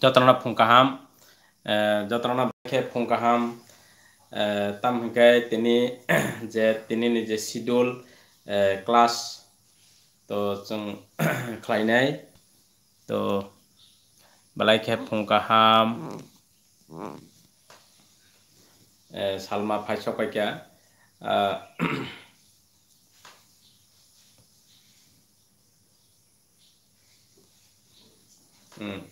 Jotarna pungkaha eh, jotarna kepungkaha eh, tam hengkai tini jat tini nijat sidul eh, klas to tseng klinei to balai kepungkaha salma pachokakia ah, hmm.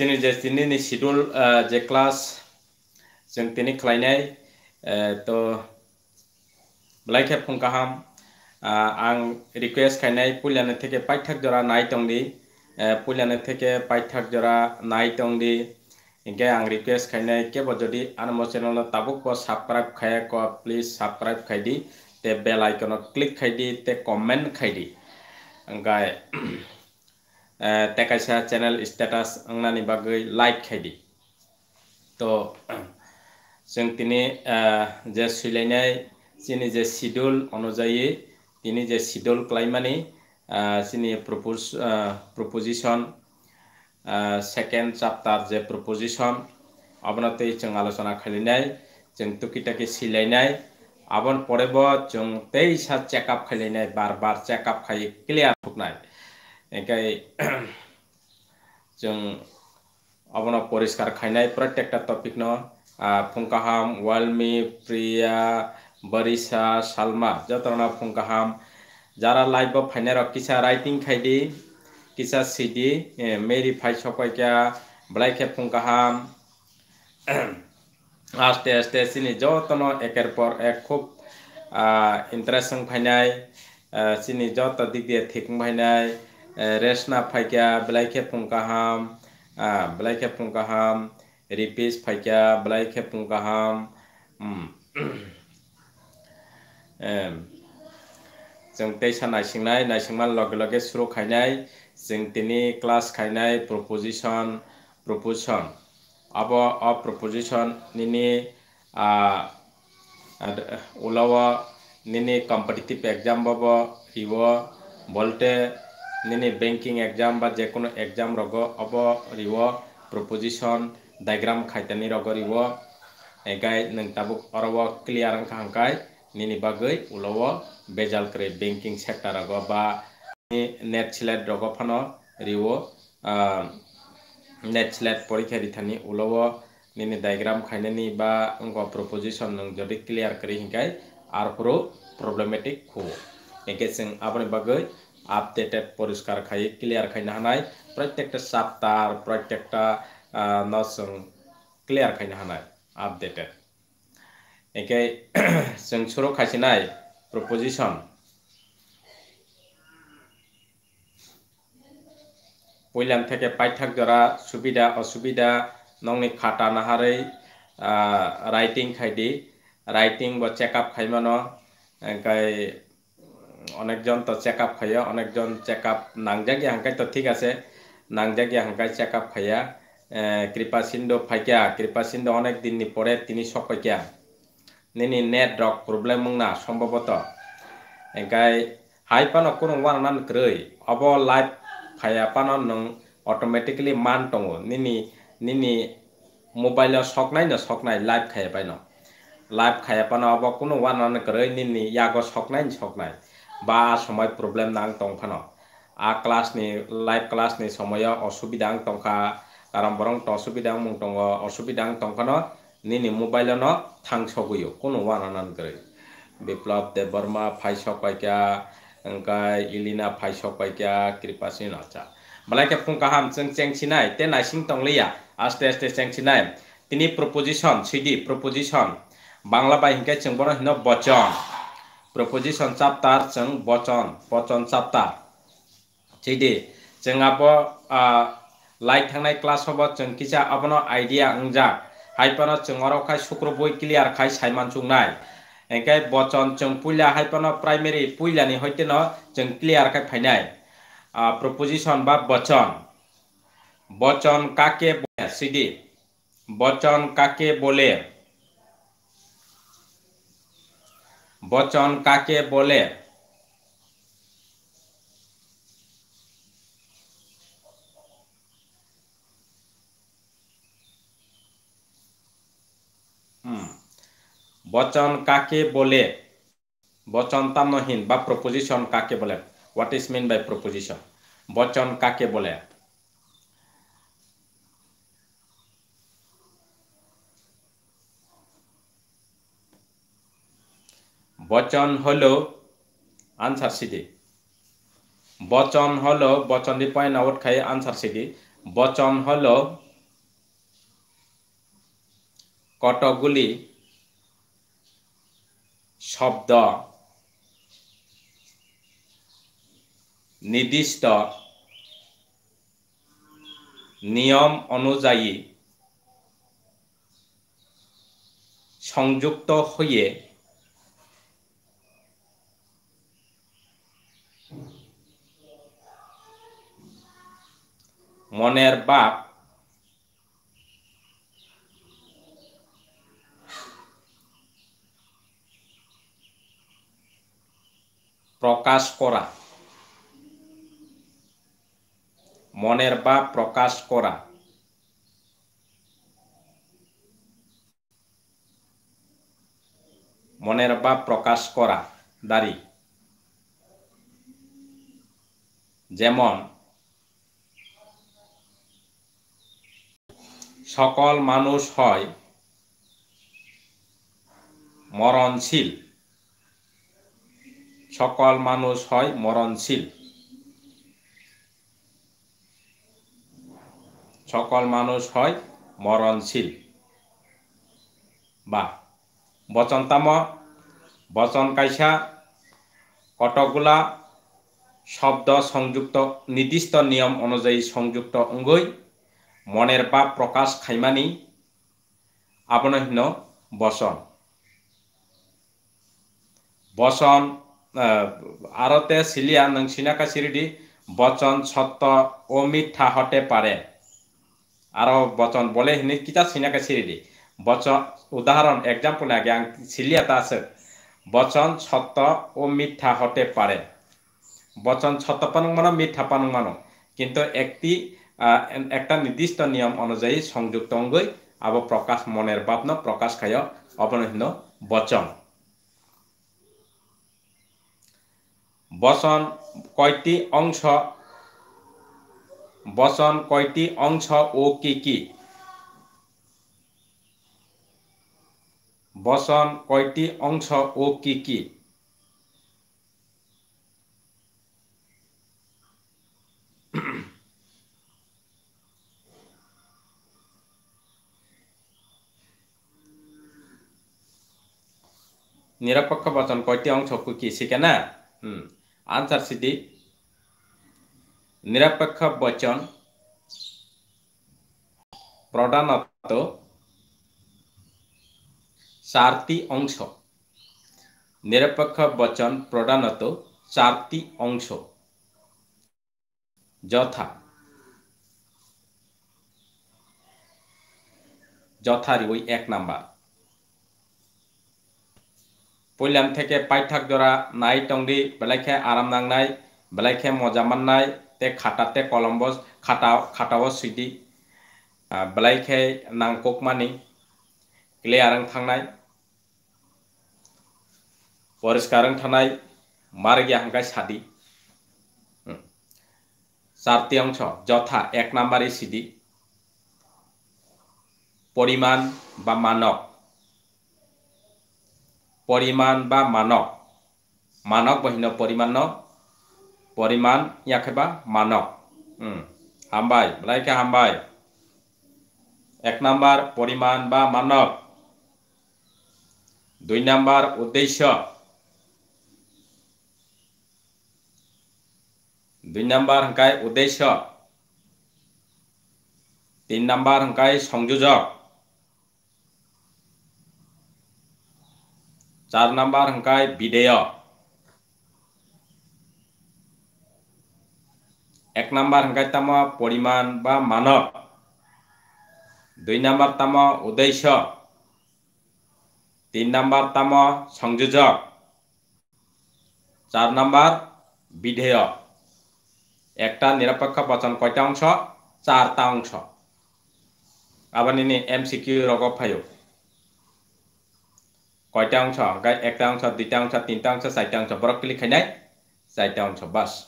जोंनि जे दिनैनि schedule जे class जों दिनै खालायनाय त' ब्लाइथेब फुंकाहाम आं request खायनाय पुलियानो थेके पाइथाक जरा नाय दंदि पुलियानो थेके पाइथाक जरा नाय दंदि इनके आं रिकुवेस्ट खायनाय केबो जदि आन मो चैनल ताबुक को सब्सक्राइब खाया को प्लीज सब्सक्राइब खाइदी ते बेल आइकन क्लिक खाइदी ते कमेंट खाइदी गाय टेकाइसा चैनल स्टेटास आंनानि बागै लाइक खाइदि তো जों তিনি যে सिलायनाय जोंनि যে सिडुल অনুযায়ী তিনি যে सिडुल खालामनानै जोंनि प्रपोज प्रपोजिशन सेकेंड चाप्टार जे प्रपोजिशन অবনতে जों আলোচনা খালিনাই जों টুকিটাকি सिलायनाय আবার পরেব जों তেইসা চেক আপ খালিনাই বারবার চেক আপ খাই ক্লিয়ার হুকনায় इनखाय जों अबन परिष्कार প্রত্যেকটা টপিক टपिक न फुंकाहाम वाल्मी प्रिया बरिसा सालमा जतना फुंकाहाम যারা লাইভ ফাইনার কিসা রাইটিং খাইডি কিসা সিডি মেরি ফাই সপাইকা ব্লাই ফুঙ্কাহাম আস্তে আস্তে সিনি যতন একের পর এক খুব ইন্টারেস্টিং ফাইনাই সিনি যত দিক দিয়ে ঠিক ফাইনায় रेसना फैकिया ब्लाइखे पुंकाहाम ब्लाइखे पुंकाहाम रिपिस फैकिया ब्लाइखे पुंकाहाम जों दैसा लगे लगे सुरु खायनाय जों क्लास खायनाय प्रपोजिशन प्रपोजिशन अब अ प्रपोजिशन उलाव निनि कम्पिटिटिव एग्जाम बब रिव बोलते ନିନି ବ୍ୟାଙ୍କିଂ ଏକ୍ଜାମ୍ ବା ଯେକୌଣସି ଏକ୍ଜାମ୍ ରୋଗ ଅବରିବ ପ୍ରପୋଜିସନ୍ ଡାଇଗ୍ରାମ୍ ଖାଇତାନି ରୋଗରିବ ଏଗାଇ ନୋंताबो अरब क्लियर हांखाय निनि बागै उलाव बेजाल करे बैंकिंग सेक्टर रोग बा नेट स्लेट रोग फन रिवो नेट स्लेट परीक्षा रिथानि उलाव निनि डायग्राम खाइनानि बा उनको प्रपोजिशन नों जदि क्लियर करे हिंखाय आर पुरो प्रॉब्लमेटिक हो एके जों आपनि बागै আপডেটেড পরিষ্কার খাই ক্লিয়ার খাই না হানায় প্রত্যেকটা চাপ্টার প্রত্যেকটা নসং ক্লিয়ার খাই না हानाय আপডেটেড একে जों सुरु खासिनाय প্রপোজিশন পইলাম থেকে পাইঠাক যারা সুবিধা অসুবিধা নংনি খাটা নাহারে রাইটিং খাইদি রাইটিং বা চেক আপ খাইমানো একে অনেকজন তো চেক আপ খাইয়া অনেকজন চেক আপ নাংজা গিয়া হাঙ্কাই তো ঠিক আছে নাংজা গিয়া হাঙ্কাই চেক আপ খাইয়া কৃপা সিন্ধু ফাইকিয়া কৃপা সিন্ধু অনেক দিন নি পরে তিনি সকইকিয়া নিনি নেট রক প্রবলেম না সম্ভবত এঙ্কাই হাই পানো কোনো নান ক্রই অব লাইফ ফাইয়া পানো নং অটোমেটিক্যালি মান টং নিনি নিনি মোবাইল নাই না নাই লাইভ খাইয়া পাইন লাইভ খাইয়া পান অব কোনো নান ক্রই নিনি নাই সকনাই নাই বা সময় প্রবলেম নাং টংখানো আ ক্লাস নি লাইভ ক্লাস নি সময় অসুবিধা আং কারণ বরং অসুবিধা মুং টঙ্গ অসুবিধা আং নি নি মোবাইল ন থাং সগুয়ো কোনো ওয়ানান করে বিপ্লব দেব বর্মা ফাইস পাইকা ওঙ্কাই ইলিনা ফাইস পাইকা কৃপা সিং আচ্ছা বেলাকে ফুঙ্কা হাম চেং চেংছিনাই তে নাইসিং টংলিয়া আস্তে আস্তে চেংছিনাই তিনি প্রপোজিশন সিডি প্রপোজিশন বাংলা বাহিনীকে চেংবর হিন বচন प्रपोजिशन चाप्तार जों बचन बचन चाप्तार चैदे जों आबो लाइक थांनाय क्लास हबो जों किसा अपनो आइडिया अंजा हाइपनो जों अरखाय शुक्र बय क्लियर खाय साइमान सुंनाय এনকে বচন जों पुइला हाइपन प्राइमेरि पुइलानि हयतेन जों क्लियर खाय फाइनाय प्रपोजिशन बा बचन বচন কাকে সিডি বচন কাকে বলে বচন কাকে বলে বচন কাকে বলে বচন বচনতামহীন বা প্রপোজিশন কাকে বলে what is mean by proposition বচন কাকে বলে বচন হলো আনসার সিডি বচন হলো বচন দি পয়েন্ট আউট খাই আনসার সিডি বচন হলো কতগুলি শব্দ নির্দিষ্ট নিয়ম অনুযায়ী সংযুক্ত হয়ে মনের বাপ প্রকাশ করা মনের বাপ প্রকাশ করা মনের বাপ প্রকাশ করা দাড়ি যেমন সকল মানুষ হয় মরণশীল সকল মানুষ হয় মরণশীল সকল মানুষ হয় মরণশীল বা বচনতাম বচন কাইসা কতগুলা শব্দ সংযুক্ত নির্দিষ্ট নিয়ম অনুযায়ী সংযুক্ত অঙ্গই মনের পাপ প্রকাশ খাইমানি আপনহীন বসন বসন আরতে সিলিয়া নং সিনাকা সিরিডি বচন সত্য ও মিথ্যা হতে পারে আর বচন বলে হিনি কিতা সিনা সিরিডি বচন উদাহরণ এক্সাম্পল আগে তা আছে বচন সত্য ও মিথ্যা হতে পারে বচন সত্য পানুক মানো মিথ্যা পানুক মানো কিন্তু একটি একটা নির্দিষ্ট নিয়ম অনুযায়ী সংযুক্ত অঙ্গই আব প্রকাশ মনের বাপন প্রকাশ খায় অপনহীন বচন বচন কয়টি অংশ বচন কয়টি অংশ ও কি কি বচন কয়টি অংশ ও কি কি নিরপেক্ষ বচন কয়টি অংশ কি শিখে না আনসার সিটি নিরপেক্ষ বচন প্রধানত চারটি অংশ নিরপেক্ষ বচন প্রধানত চারটি অংশ যথা যথারি ওই এক নাম্বার পৈলাম থেকে পাইথাক জরা নাই টংরি বেলাইখে আরাম নাংনাই বেলাইখে মজা মাননাই তে খাটাতে কলম্বস খাটা খাটাও সুইদি বেলাইখে নাংকক মানি ক্লে আরং থাংনাই পরিষ্কার থানাই গিয়া হাঙ্গাই সাদি চারটি অংশ যথা এক নাম্বারে সিদি পরিমাণ বা মানক পৰিমাণ বা মানক মানক বহিন পৰিমাণ পৰিমাণ ইয়াক হেবা মানক হামবাই বলাইকে হামবাই এক নাম্বার পরিমাণ বা মানক দুই নাম্বার উদ্দেশ্য দুই নাম্বার হংকায় উদ্দেশ্য তিন নাম্বার হংকায় সংযোজক 4 number hangkai video এক নাম্বার হাঙ্কাই তাম পরিমাণ বা মানক দুই নাম্বার তাম উদ্দেশ্য তিন নাম্বার তাম সংযোজক চার নাম্বার বিধেয় একটা নিরপেক্ষ বচন কয়টা অংশ চারটা অংশ আবার নিনি এম সিকিউ রকম five Koytaung chong gai ek taung chong ti taung chong tin taung chong sai taung chong brok klik khanai sai taung chong bas.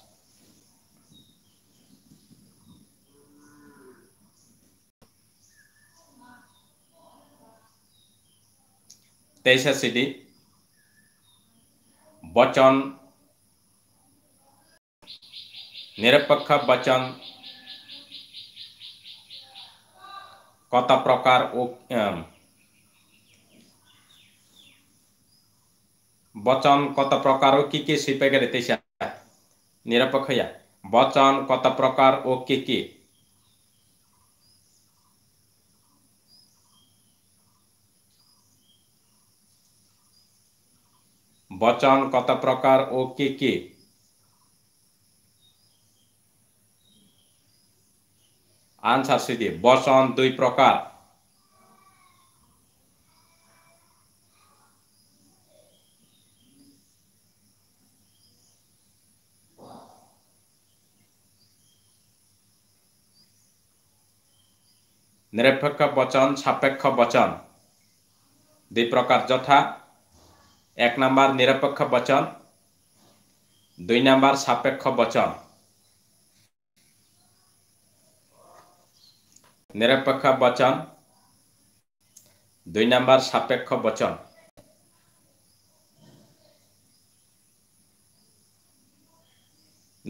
Tesha city Bachon निरपक्ष वचन কত প্রকার ও বচন কত প্রকার ও কি কি শিল্পের তেইশা নিরপেক্ষ বচন কত প্রকার ও কি কি বচন কত প্রকার ও কি কি আনসার সিদ্ধি বচন দুই প্রকার নিরপেক্ষ বচন সাপেক্ষ বচন দুই প্রকার যথা এক নাম্বার নিরপেক্ষ বচন দুই নাম্বার সাপেক্ষ বচন নিরপেক্ষ বচন দুই নাম্বার সাপেক্ষ বচন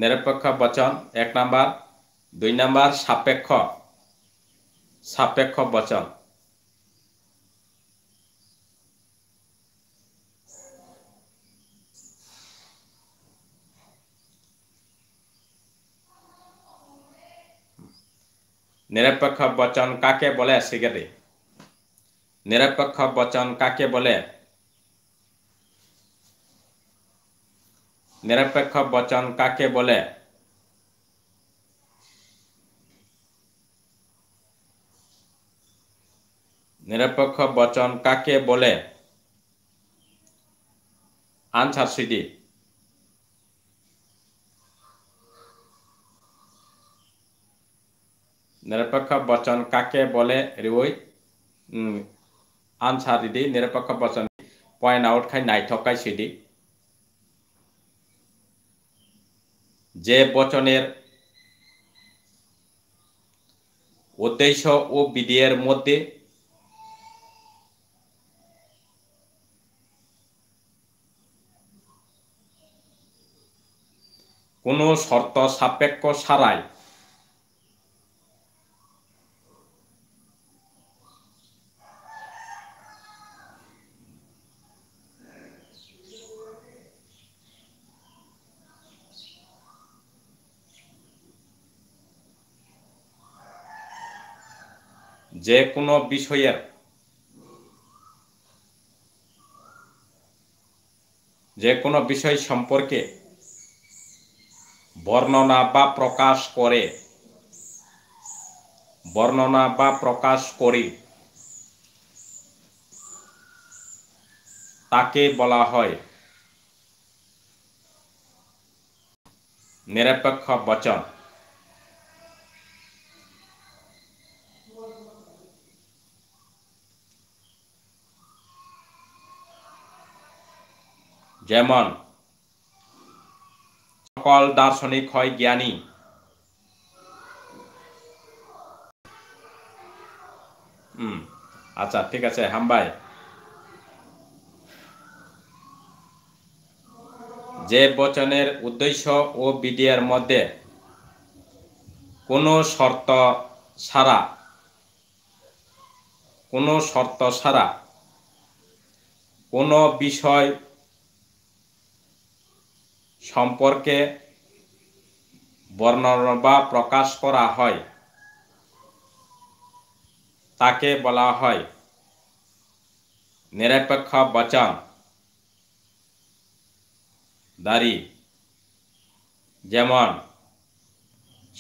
নিরপেক্ষ বচন এক নাম্বার দুই নাম্বার সাপেক্ষ সাপেক্ষ বচন নিরপেক্ষ বচন কাকে বলে শিকারি নিরপেক্ষ বচন কাকে বলে নিরপেক্ষ বচন কাকে বলে নিরপেক্ষ বচন কাকে বলে আনসার সিডি নিরপেক্ষ বচন কাকে বলে রিউই আনসার ইডি নিরপেক্ষ বচন পয়েন্ট আউট খাই নাইথকাই সিডি যে বচনের উদ্দেশ্য ও বিধিয়ের মধ্যে কোনো শর্ত সাপেক্ষ ছাড়াই যে কোনো বিষয়ের যে কোনো বিষয় সম্পর্কে বর্ণনা বা প্রকাশ করে বর্ণনা বা প্রকাশ করে তাকে বলা হয় নিরপেক্ষ বচন যেমন সকল দার্শনিক হয় জ্ঞানী আচ্ছা ঠিক আছে হাম্বাই যে বচনের উদ্দেশ্য ও বিডিয়ার মধ্যে কোনো শর্ত ছাড়া কোনো শর্ত ছাড়া কোনো বিষয় সম্পর্কে বর্ণনা বা প্রকাশ করা হয় তাকে বলা হয় নিরপেক্ষ বচন দারি যেমন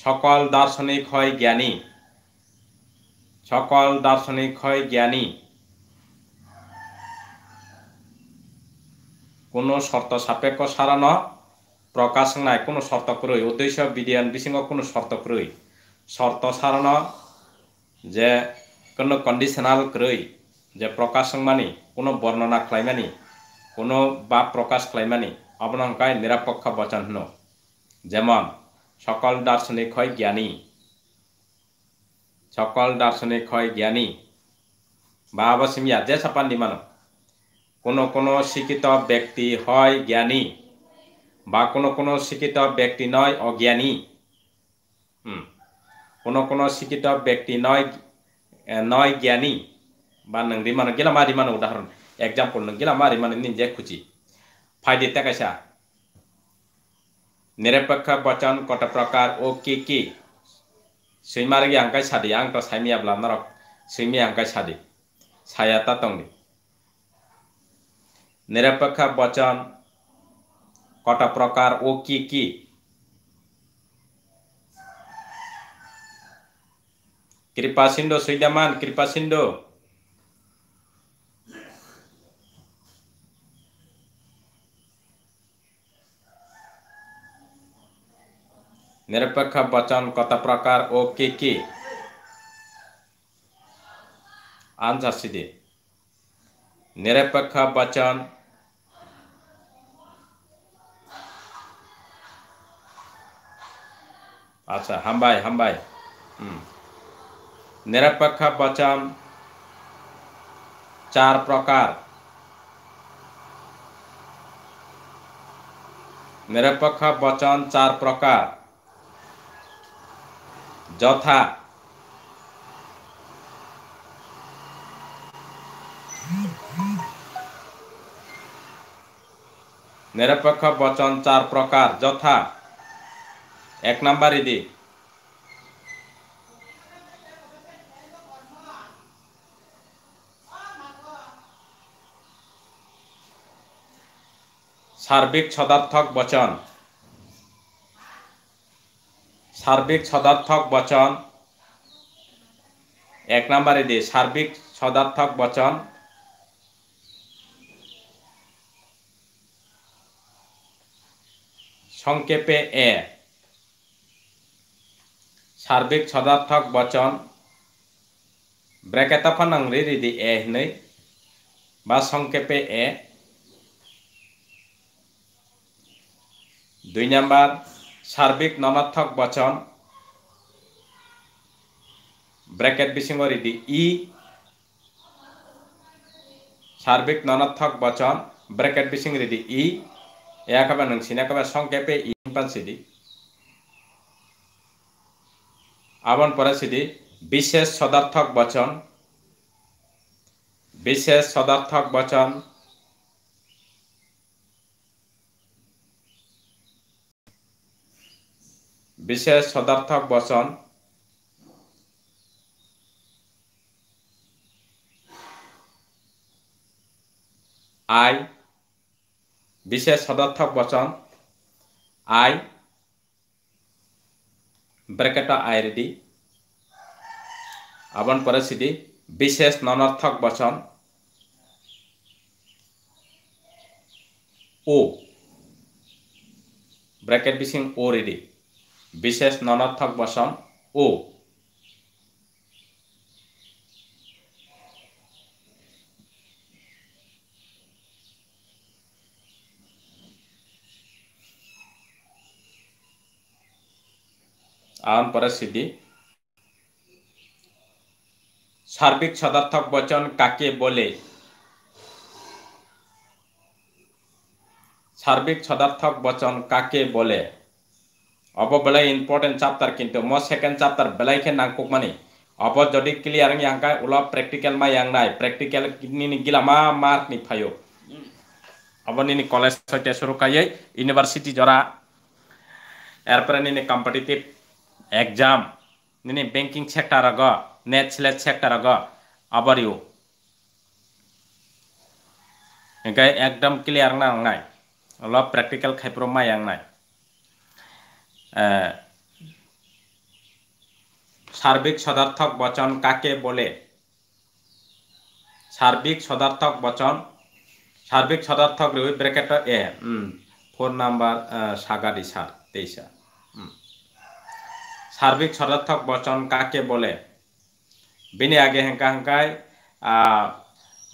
সকল দার্শনিক হয় জ্ঞানী সকল দার্শনিক হয় জ্ঞানী কোনো শর্ত সাপেক্ষ সারানো প্রকাশ নাই কোনো শর্ত করই উদ্দেশ্য বিধান বিসিঙ্গ কোনো শর্ত করই শর্ত সারণ যে কোনো কন্ডিশনাল ক্রয় যে প্রকাশ মানি কোনো বর্ণনা খাইমানি কোনো বা প্রকাশ খাইমানি আপনার নিরপেক্ষ বচন হন যেমন সকল দার্শনিক হয় জ্ঞানী সকল দার্শনিক হয় জ্ঞানী বা অবসীমিয়া যে সাপান্ডি মানব কোনো কোনো শিক্ষিত ব্যক্তি হয় জ্ঞানী বা কোনো কোনো শিক্ষিত ব্যক্তি নয় অজ্ঞানী হুম কোনো কোনো শিক্ষিত ব্যক্তি নয় নয় জ্ঞানী বা নংরি মানো গেলাম আর ইমান উদাহরণ এক্সাম্পল নঙ্গিলা আর ইমান নিজে খুঁজি ফাইদে তাকাইসা নিরপেক্ষ বচন কত প্রকার ও কি কি সৈমার গিয়ে আঙ্কাই সাদি আংক সাইমিয়াবলা নরক সৈমি আঙ্কাই সাদি সায়াতা তংনি নিরপেক্ষ বচন কটা প্রকার ও কি কি কৃপা সিন্ধু সৈদামান কৃপা সিন্ধু নিরপেক্ষ বচন কত প্রকার ও কি কি আনসার सीधे নিরপেক্ষ বচন आदसा हामबाय हामबाय निरपेक्ष वचन चार प्रकार निरपेक्ष वचन चार प्रकार जथा निरपेक्ष वचन चार प्रकार जथा এক নাম্বারই দি সার্বিক ছদার্থক বচন সার্বিক ছদার্থক বচন এক নম্বরে দি সার্বিক ছদার্থক বচন সংক্ষেপে এ সার্বিক সদার্থক বচন ব্র্যাকেতাফানাং রে রিদি এ হनै বা সংক্ষেপে এ দুই নাম্বার সার্বিক নমার্থক বচন ব্রেকেট বিসিংহ রিদি ই সার্বিক ননার্থক বচন ব্রেকেট বিসিং রিদি ই এ কবে নং কবে সংক্ষেপে ই পান આવન પરિસ્થિતિ વિશેષ સદાર્થક વચન વિશેષ સદાર્થક વચન বিশেষ সদার্থক বচন আই বিশেষ সদার্থক বচন আই ब्रैकेट आएर डी अवन परिस्थिति विशेष ननर्थक वचन ओ ब्रैकेट विसिंग ओ रेडी विशेष ननर्थक वचन ओ আন পরিস্থিতি সার্বিক সদার্থক বচন কাকে বলে সার্বিক সদার্থক বচন কাকে বলে অব বেলায় ইম্পর্টেন্ট চাপ্টার কিন্তু ম সেকেন্ড চাপ্টার বেলাইকে নাংকুক মানে অব যদি ক্লিয়ার ইয়াংকা উলব প্র্যাকটিক্যাল মা ইয়াং নাই প্র্যাকটিক্যাল কিনি গিলা মা মার্ক নি ফায়ো অব নিনি কলেজ সৈতে শুরু কাইয়ে ইউনিভার্সিটি জরা এরপরে নিনি কম্পিটিটিভ ಎಕ್ಸಾಮ್ ನಿನ್ನೆ ಬ್ಯಾಂಕಿಂಗ್ ಸೆಕ್ಟರಗ ನ್ಯಾಚುರಲ್ ಸೆಕ್ಟರಗ ಅಬರಿವು ಹಿಂಗೆ ಎಕ್ದಮ್ ಕ್ಲಿಯರ್ ನಾಂಗಾಯ್ ಅಲ್ಲ ಪ್ರಾಕ್ಟಿಕಲ್ ಖೈಪ್ರೋ ಮಾಯ ಹಂಗಾಯ್ সার্বিক সদার্থক বচন কাকে বলে সার্বিক সদার্থক বচন সার্বিক সদার্থক ব্র্যাকেট এ ফোন নাম্বার সাগারি সার তেইশা সার্বিক সদার্থক বচন কাকে বলে বিনে আগে হেঁকা হেঁকায়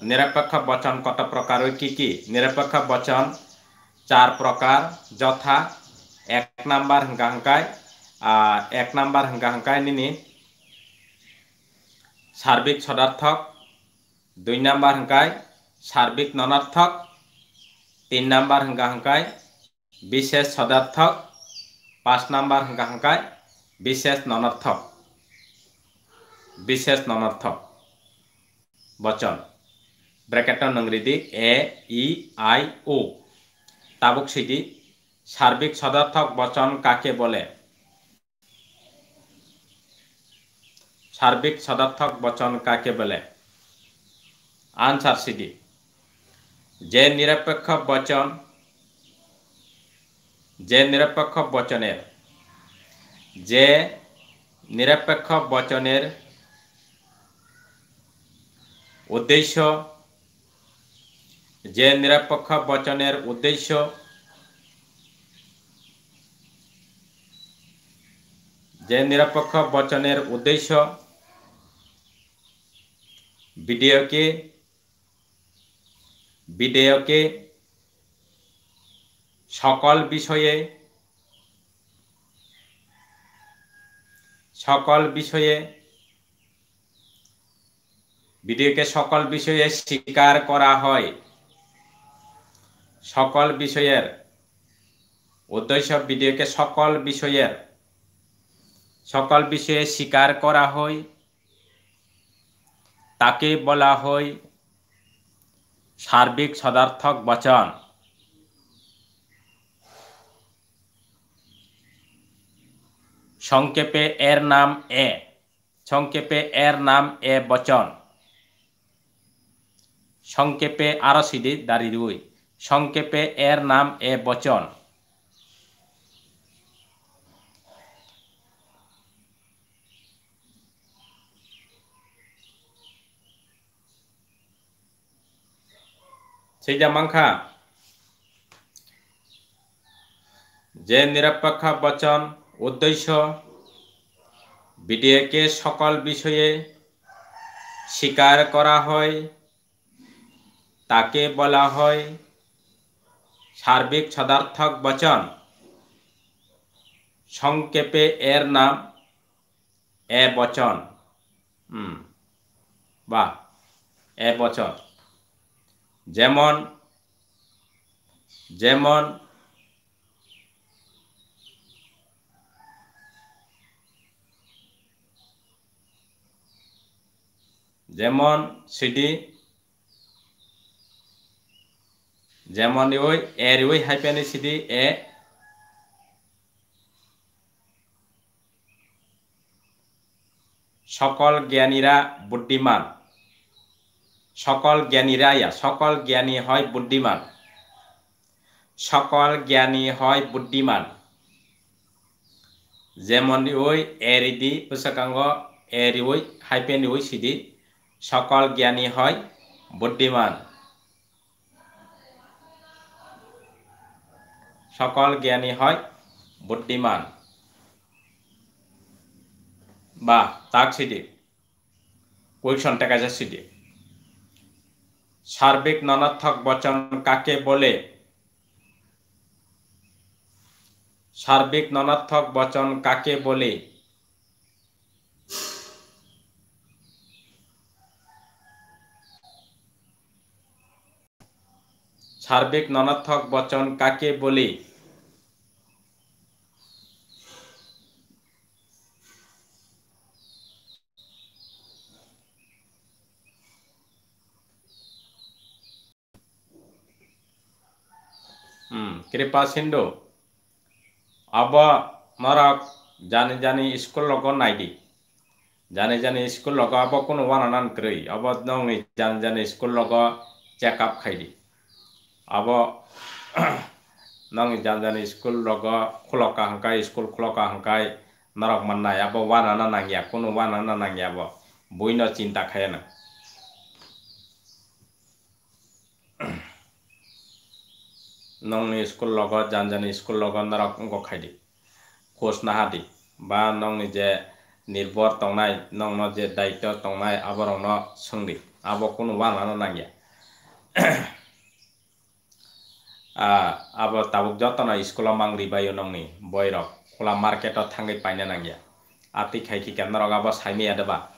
নিরপেক্ষ বচন কত প্রকার কি কি নিরপেক্ষ বচন চার প্রকার যথা এক নাম্বার হেঙ্কা হেঙ্কায় এক নাম্বার হেঙ্কা হেঙ্কায় নিনি সার্বিক সদার্থক দুই নাম্বার হেঙ্কায় সার্বিক ননার্থক তিন নাম্বার হেঙ্কা হেঙ্কায় বিশেষ সদার্থক পাঁচ নাম্বার হেঙ্কা হেঙ্কায় বিশেষ ননর্থ বিশেষ ননর্থ বচন ব্র্যাকেটটা নংরিদি এ ই আই ও তাবুক সিদি সার্বিক সদার্থক বচন কাকে বলে সার্বিক সদার্থক বচন কাকে বলে আনসার সিডি যে নিরপেক্ষ বচন যে নিরপেক্ষ বচনের যে নিরপেক্ষ বচনের উদ্দেশ্য যে নিরপেক্ষ বচনের উদ্দেশ্য যে নিরপেক্ষ বচনের উদ্দেশ্য বিধেয়কে বিধেয়কে সকল বিষয়ে সকল বিষয়ে বিদেকে সকল বিষয়ে স্বীকার করা হয় সকল বিষয়ের উদ্দেশ্য বিদেকে সকল বিষয়ের সকল বিষয়ে স্বীকার করা হয় তাকে বলা হয় সার্বিক সদার্থক বচন সংক্ষেপে এর নাম এ সংক্ষেপে এর নাম এ বচন সংক্ষেপে আরো সিডি দাঁড়িয়ে সংক্ষেপে এর নাম এ বচন সেইটা মাংখা যে নিরপেক্ষ বচন উদ্দেশ্য বিডিএকে সকল বিষয়ে স্বীকার করা হয় তাকে বলা হয় সার্বিক সদার্থক বচন সংক্ষেপে এর নাম এ বচন বা এ বচন যেমন যেমন যেমন সেটি যেমন ওই এর ওই হাইপেনে সেটি এ সকল জ্ঞানীরা বুদ্ধিমান সকল ইয়া সকল জ্ঞানী হয় বুদ্ধিমান সকল জ্ঞানী হয় বুদ্ধিমান যেমন ওই এরিদি পোশাকাঙ্গ এর ওই হাইপেন ওই সিদি সকল জ্ঞানী হয় বুদ্ধিমান সকল জ্ঞানী হয় বুদ্ধিমান বা তাকসিডি কৈশনটা কাজে সিটি সার্বিক ননার্থক বচন কাকে বলে সার্বিক ননার্থক বচন কাকে বলে সার্বিক ননার্থক বচন কাকে বলি কৃপা সিন্ধু অব নরক জানি জানি স্কুল লগ নাইডি জানি জানি স্কুল লগ আব কোনো ওয়ান আনান ক্রেই অব নৌ জানি জানি স্কুল লগ চেক আপ খাইডি abo nang jan jan school logo khuloka hangkai school khuloka hangkai narok mannai abo wana na nang ya kono wana na nang ya bo buino cinta khayana nong ni school logo jan jan school logo narok ko khaidi kos na hadi ba nong ni je নির্ভর তংনাই নং নজে দায়িত্ব তংনাই আবরং সঙ্গী আব কোনো বা নানো নাগে abo tabuk jotona iskula mangri bayo nongni boirok kula marketo thangai paina nangya ati khai ki kenna roga bo saimi adaba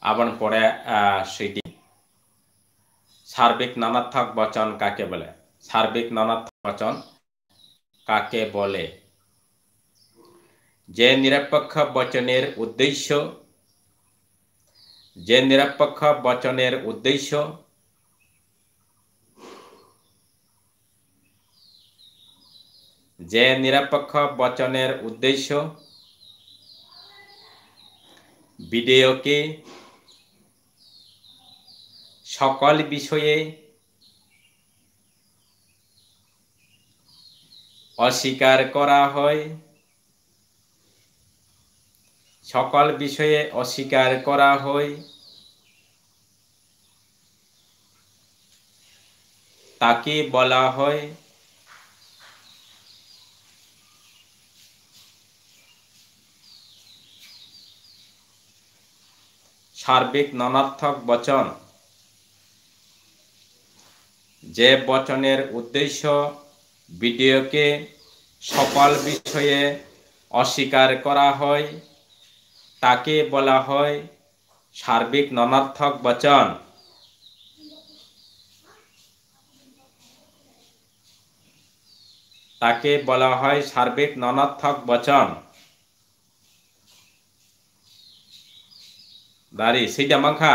abon pore suiti সার্বিক নানার্থক বচন কাকে বলে সার্বিক নানার্থক বচন কাকে বলে যে নিরপেক্ষ বচনের উদ্দেশ্য যে নিরপেক্ষ বচনের উদ্দেশ্য যে নিরপেক্ষ বচনের উদ্দেশ্য বিধেয়কে সকল বিষয়ে অস্বীকার করা হয় সকল বিষয়ে অস্বীকার করা হয় তাকে বলা হয় সার্বিক ননার্থক বচন যে বচনের উদ্দেশ্য ভিডিওকে সকল বিষয়ে অস্বীকার করা হয় তাকে বলা হয় সার্বিক ননার্থক বচন তাকে বলা হয় সার্বিক ননার্থক বচন দাঁড়ি সিদ্ধামাখা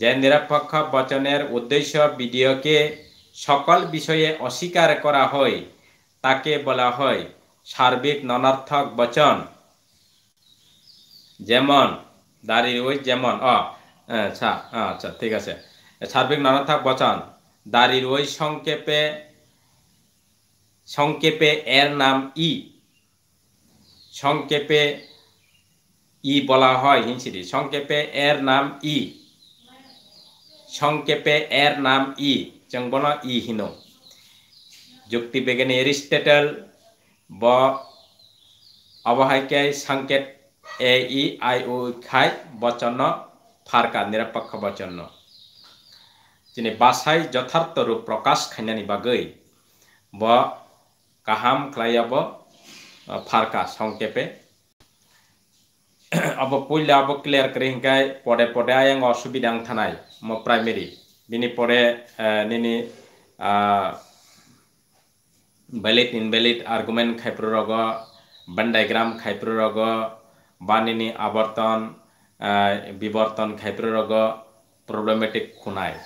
যে নিরপেক্ষ বচনের উদ্দেশ্য বিডিওকে সকল বিষয়ে অস্বীকার করা হয় তাকে বলা হয় সার্বিক ননার্থক বচন যেমন দাঁড়িয়ে ওই যেমন অ আচ্ছা আচ্ছা ঠিক আছে সার্বিক ননার্থক বচন দাঁড়ির ওই সংক্ষেপে সংক্ষেপে এর নাম ই সংক্ষেপে ই বলা হয় হিংসিটি সংক্ষেপে এর নাম ই সংক্ষেপে এর নাম ই চঙ্গন ই যুক্তি যুক্তিবিজ্ঞানী এরিস্টেটল ব অবহায়কে সংকেত এ ই আই ও খাই বচন ফারকা নিরপেক্ষ বচন যিনি বাসায় যথার্থ রূপ প্রকাশ খাইনানি বাগৈ ব কাহাম খাইয়াব ফারকা সংক্ষেপে अब पुल अब क्लियर करें कै पढ़े पढ़े आयंग असुविधा थानाय म प्राइमेरी बिनि पढ़े निनि बैलेट इनबैलेट आर्गुमेंट खाइप्रो रग बन डायग्राम खाइप्रो रग बानिनि आवर्तन विवर्तन खाइप्रो रग प्रब्लेमेटिक खुनाय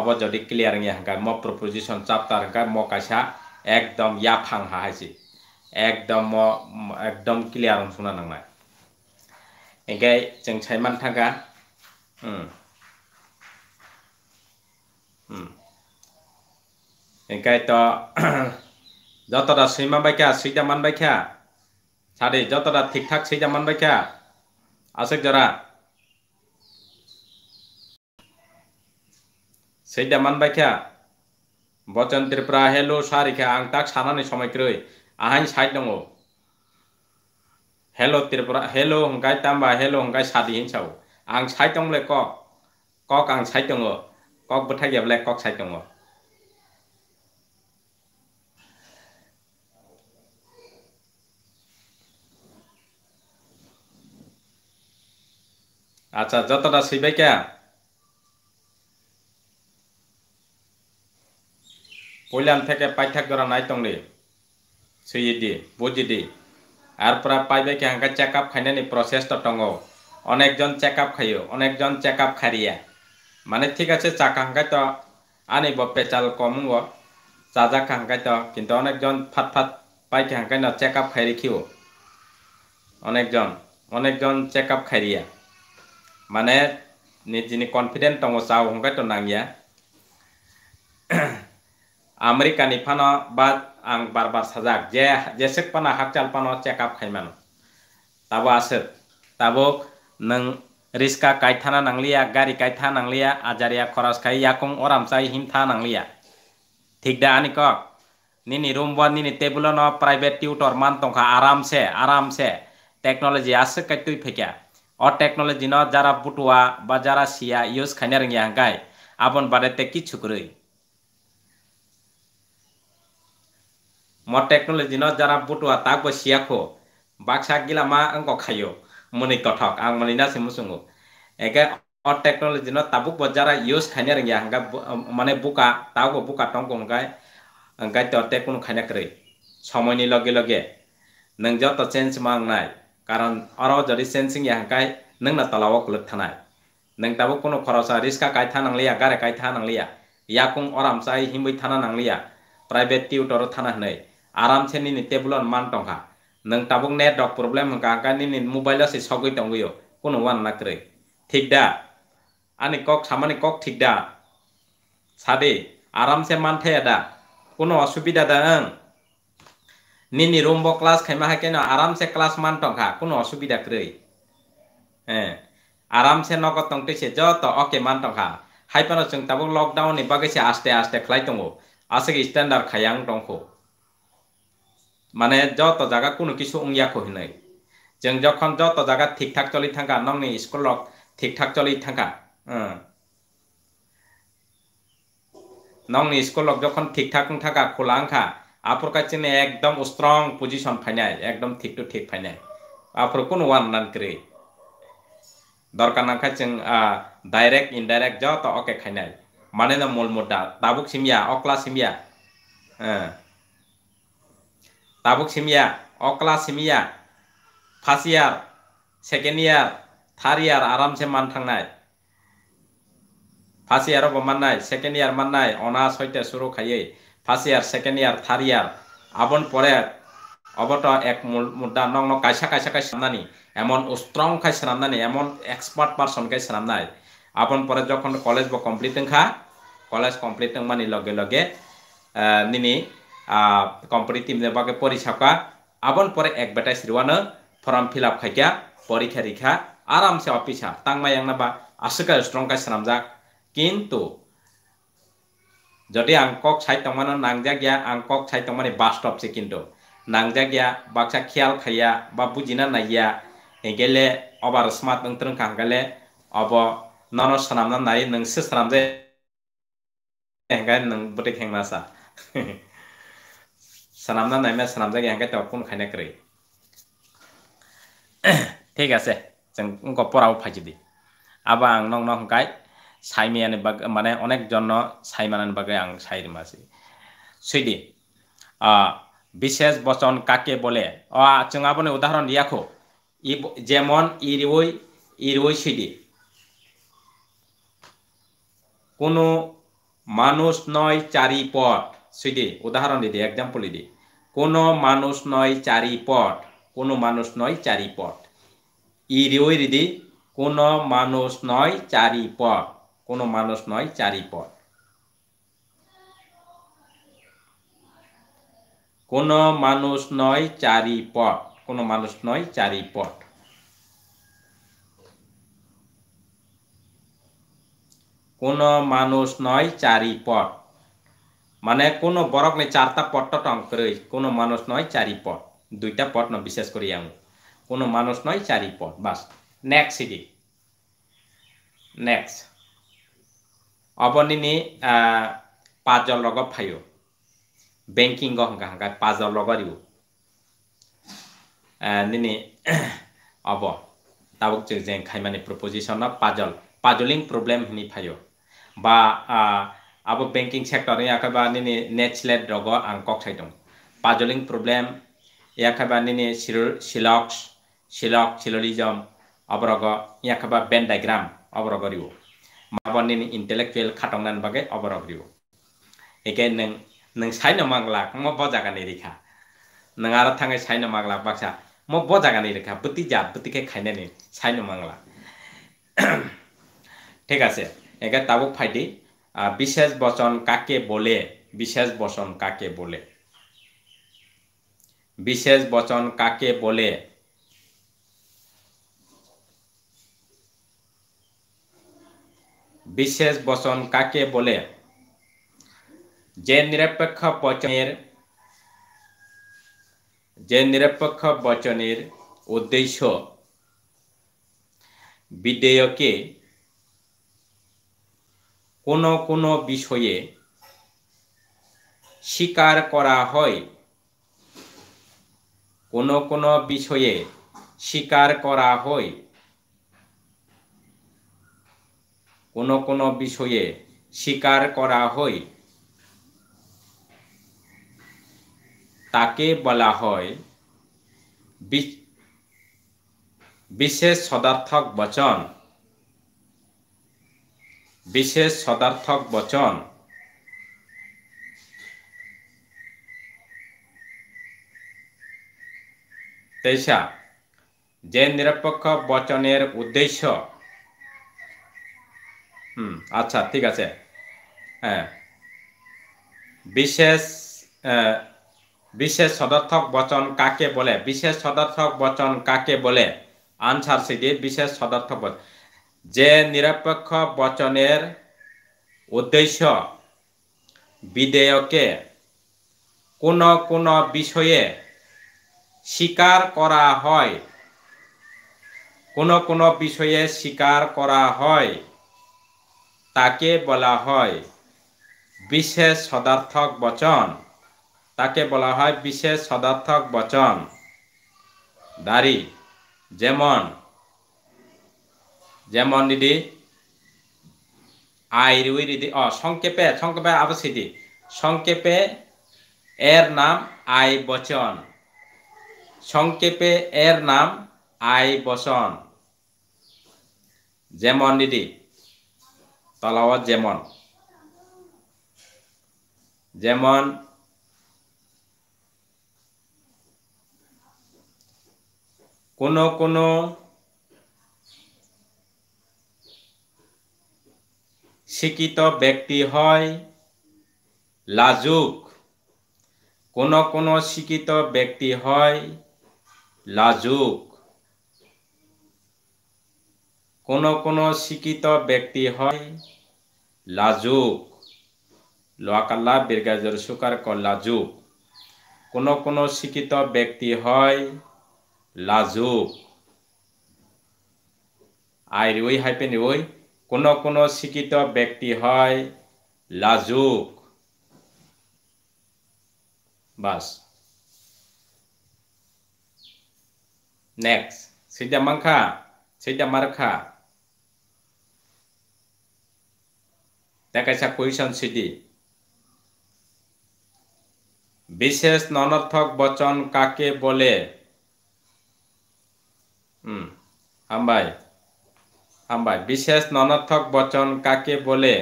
अब जदि क्लियर हंगा म प्रपोजिशन चाप्टार हंगा म कासा एकदम याफां हाहासि एकदम म एकदम क्लियर सुना नांनाय ओंखाय जों साइमान थागा ओंखाय त যতটা সৈমান বাইকা সৈজামান বাইকা সারে যতটা ঠিকঠাক সৈজামান বাইকা আসে যারা সেইটা মানবাইখা বচন্তের প্রা হেলো সারিখা আং তাক সানানি সময়ক্রই আহাই সাইড দङ hello tirpura hello hongkai tamba hello hongkai sadi hin chau ang sai tong le kok kok ang sai tong kok bthai yab le kok sai tong আচ্ছা যতটা শিবে কে পইলাম থেকে পাইঠাক ধরা নাই তংলে সুইয়ে দিয়ে বুঝি দিয়ে আর পুরা পাইবে কি হাঙ্কা চেক আপ খাই নি প্রসেস টঙ্গ অনেকজন চেক আপ খাইও অনেকজন চেক আপ খারিয়া মানে ঠিক আছে চা খাঙ্কাই তো আনিব পেচাল কমুব চা যা খাঙ্কাই তো কিন্তু অনেকজন ফাট ফাট পাই কি হাঙ্কাই না চেক আপ খাই রেখিও অনেকজন অনেকজন চেক আপ খাইরিয়া মানে নিজ নিজেনি কনফিডেন্ট টঙ্গ চাও হংকাই তো নাঙ্গিয়া আমেরিকানি ফানো বা আং বারবার সাজাক যে যেসেক পানা হাকচাল পানো চেকআপ খাইমানো তাবো আসেক তাবো নং রিস্কা কাইথানা নাংলিয়া গাড়ি কাইথা নাংলিয়া আজারিয়া খরচ খাই ইয়াকুং অরামসাই হিমথা নাংলিয়া ঠিক দা আনি কক নিনি রুম বন নিনি টেবুল ন প্রাইভেট টিউটর মান তংখা আরামসে আরামসে টেকনোলজি আসে কাই তুই ফেকা অ টেকনোলজি ন যারা বুটুয়া বা যারা সিয়া ইউজ খাইনে রঙিয়া গাই আবন বাড়িতে কিছু করি mo technology no jara butua tak bo siako baksa gila ma angko khayo moni kothok ang moni na simusungo ege o technology no tabuk bo jara use khanya ring yang ga mane buka tago buka tongkong ga angkai to tekun khanya kre সময় নি লগে লগে নং যত change মাংনাই কারণ আরও যদি changing ইয়াহাই নং না তলাও ক্লিক থানাই নং তাবো কোনো খরচা রিস্কা কাই থানাংলিয়া গারে কাই থানাংলিয়া ইয়াকুং অরামসাই হিমুই থানা নাংলিয়া প্রাইভেট টিউটর থানা হই aramse nini tebulon man tongkha nang tabuk net dok problem hangka ka nini mobile se sogoi tongyo kono wan nakre ঠিক দা আনি কক সামানি কক ঠিক দা সাদে আরামসে মানথে দা কোনো অসুবিধা দা আং নিনি রুম্ব ক্লাস খাইমা হাকে না আরামসে ক্লাস মান টঙ্কা কোনো অসুবিধা ক্রই হ্যাঁ আরামসে নগদ টংটেছে যত অকে মান টঙ্কা হাইপানো চং তাবো লকডাউন বাগেছে আস্তে আস্তে খাই দঙ্গো আসে স্ট্যান্ডার্ড খাইয়াং দংখো মানে যত জায়গা কোনো কিছু উংয়া কহি নাই যেন যখন যত জায়গা ঠিকঠাক চলি থাকা নংনি স্কুল ঠিকঠাক চলি থাকা নংনি স্কুল যখন ঠিকঠাক থাকা খোলা আঙ্কা আপর কাছে একদম স্ট্রং পজিশন ফাইনায় একদম ঠিক টু ঠিক ফাইনায় আপর কোনো ওয়ান নান করে দরকার না খাচ্ছে ডাইরেক্ট ইনডাইরেক্ট যত অকে খাইনায় মানে না মূল মুদ্রা তাবুক সিমিয়া অকলা সিমিয়া তাবুকসিমিয়া first first year year year third আরামসে आरामसे मान थांनाय फार्स्ट অব माननाय সেকেন্ড इयार माननाय अना सयता শুরু খাইয়ে first year second year third year आबन परे অবত এক মুদ্রা নং নং কাইসা কাইসা কাই সামনানি এমন স্ট্রং খাই সামনানি এমন এক্সপার্ট পার্সন খাই সামনাই আপন পরে যখন কলেজ বা কমপ্লিট খা কলেজ কমপ্লিট মানে লগে লগে নিনি কম্পানি তিমনে পরীক্ষা পরিসাকা আবন পরে এক বেটাই সিরওয়ানো ফর্ম ফিল আপ খাইকা পরীক্ষা রিখা আরামসে অফিসা তাংমাই আং নাবা আসুকা স্ট্রংকা সামজাক কিন্তু যদি আং কক সাইতমানো নাংজা গিয়া আং কক সাইতমানি বাস্তবছে কিন্তু নাংজা গিয়া বাক্সা খেয়াল খাইয়া বা বুঝিনা নাইয়া হেগেলে অবার স্মার্ট নং কাঙ্গালে অব নন সামনা নাই নংসে সামজে হেঙ্গাই নং বটে হেংনাসা সানামনা নাইমা সানামজাক ইহাকে তেও কোন ঠিক আছে जों গপরাও ফাইজি দি আবা আং নং নং গাই সাইমিয়ানি বাগ মানে অনেক জন সাইমানানি বাগে আং সাইর মাসি সুইডি বিশেষ বচন কাকে বলে অ চুঙাবনে উদাহরণ দিয়াখো ই যেমন ইরুই ইরুই সুইডি কোনো মানুষ নয় চারি পথ সুইডি উদাহরণ দিদি এক্সাম্পল দিদি কোনো মানুষ নয় চারিপট কোনো মানুষ নয় চারিপট ইরিদি কোনো মানুষ নয় চারিপট কোনো মানুষ নয় চারিপট কোনো মানুষ নয় চারিপট কোনো মানুষ নয় চারিপট কোনো মানুষ নয় চারিপট মানে কোনো বরক নেই চারটা পটটা টং করে কোনো মানুষ নয় চারি পট দুইটা পট ন বিশেষ করি আমি কোনো মানুষ নয় চারি পট বাস নেক্সট সিটি নেক্সট অবনী পাঁচজন লগ ফাইও ব্যাংকিং হঙ্গা হঙ্গা পাঁচজন লগরিও নিনি অব তাবক যে খাই মানে প্রপোজিশন পাজল পাজলিং প্রবলেম হিনি ফাইও বা abo banking sector ni yakabani ni net sled dogo ang kok sai dong pajoling problem yakabani ni silox silox silolism abrogo yakaba ben diagram abrogo riwo mabani ni intellectual khatong nan bage abrogo riwo eke neng neng sai na mangla mo bojaga ni rikha neng ara thange sai na mangla baksa mo bojaga ni rikha buti ja buti ke khaine ni sai na mangla ঠিক আছে এগা তাবুক ফাইডি বিশেষ বচন কাকে বলে বিশেষ বচন কাকে বলে বিশেষ বচন কাকে বলে বিশেষ বচন কাকে বলে যে নিরপেক্ষ বচনের যে নিরপেক্ষ বচনের উদ্দেশ্য বিধেয়কে কোনো কোনো বিষয়ে স্বীকার করা হয় কোনো কোনো বিষয়ে স্বীকার করা হয় কোনো কোনো বিষয়ে স্বীকার করা হয় তাকে বলা হয় বিশেষ সদার্থক বচন বিশেষ সদার্থক বচন তেইশা যে নিরপেক্ষ বচনের উদ্দেশ্য হুম আচ্ছা ঠিক আছে হ্যাঁ বিশেষ বিশেষ সদার্থক বচন কাকে বলে বিশেষ সদার্থক বচন কাকে বলে আনসার সিটি বিশেষ সদার্থক বচন যে নিরপেক্ষ বচনের উদ্দেশ্য বিধেয়কে কোনো কোনো বিষয়ে স্বীকার করা হয় কোনো কোনো বিষয়ে স্বীকার করা হয় তাকে বলা হয় বিশেষ সদার্থক বচন তাকে বলা হয় বিশেষ সদার্থক বচন দাড়ি যেমন যেমন দিদি আইর উই দিদি অ সংক্ষেপে সংক্ষেপে আবস্থিতি সংক্ষেপে এর নাম আই বচন সংক্ষেপে এর নাম আই বচন যেমন দিদি তলাওয়াত যেমন যেমন কোনো কোনো শিক্ষিত ব্যক্তি হয় লাজুক কোনো কোনো শিক্ষিত ব্যক্তি হয় লাজুক কোনো কোনো শিক্ষিত ব্যক্তি হয় লাজুক লোয়াকাল্লা বীরগাজর সুকার ক লাজুক কোনো কোনো শিক্ষিত ব্যক্তি হয় লাজুক আইর ওই হাইপেন ওই কোনো কোনো শিক্ষিত ব্যক্তি হয় লাজুক বাস নেক্সট সেটা মাংখা সেটা মারখা দেখাইছা কুইশন সিটি বিশেষ ননর্থক বচন কাকে বলে হম হাম ভাই আম্বাই বিশেষ ননার্থক বচন কাকে বলে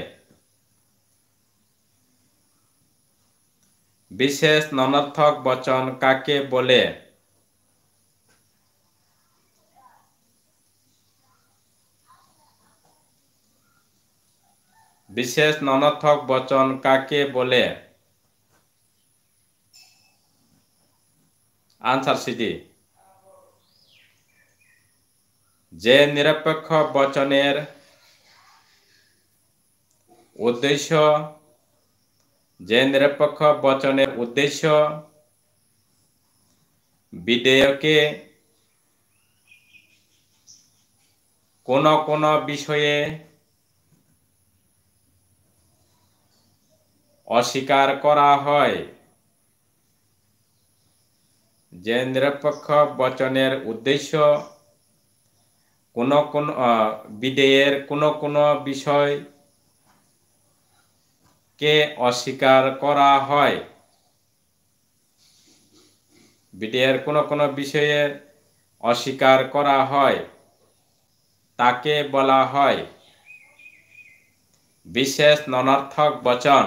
বিশেষ ননার্থক বচন কাকে বলে বিশেষ ননার্থক বচন কাকে বলে আনসার সিটি যে নিরপেক্ষ বচনের উদ্দেশ্য যে নিরপেক্ষ বচনের উদ্দেশ্য বিধেয়কে কোন কোন বিষয়ে অস্বীকার করা হয় যে নিরপেক্ষ বচনের উদ্দেশ্য কোনো কোনো বিদেয়ের কোনো কোনো বিষয় কে অস্বীকার করা হয় বিদেয়ের কোনো কোনো বিষয়ে অস্বীকার করা হয় তাকে বলা হয় বিশেষ ননার্থক বচন